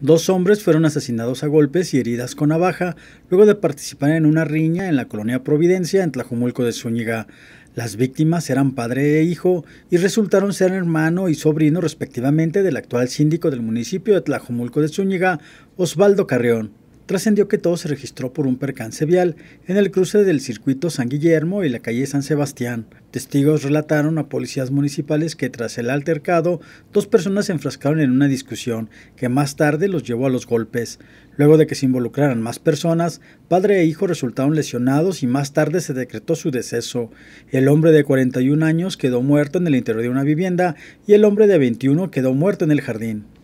Dos hombres fueron asesinados a golpes y heridas con navaja luego de participar en una riña en la colonia Providencia, en Tlajumulco de Zúñiga. Las víctimas eran padre e hijo y resultaron ser hermano y sobrino respectivamente del actual síndico del municipio de Tlajumulco de Zúñiga, Osvaldo Carreón. Trascendió que todo se registró por un percance vial en el cruce del circuito San Guillermo y la calle San Sebastián. Testigos relataron a policías municipales que tras el altercado, dos personas se enfrascaron en una discusión que más tarde los llevó a los golpes. Luego de que se involucraran más personas, padre e hijo resultaron lesionados y más tarde se decretó su deceso. El hombre de 41 años quedó muerto en el interior de una vivienda y el hombre de 21 quedó muerto en el jardín.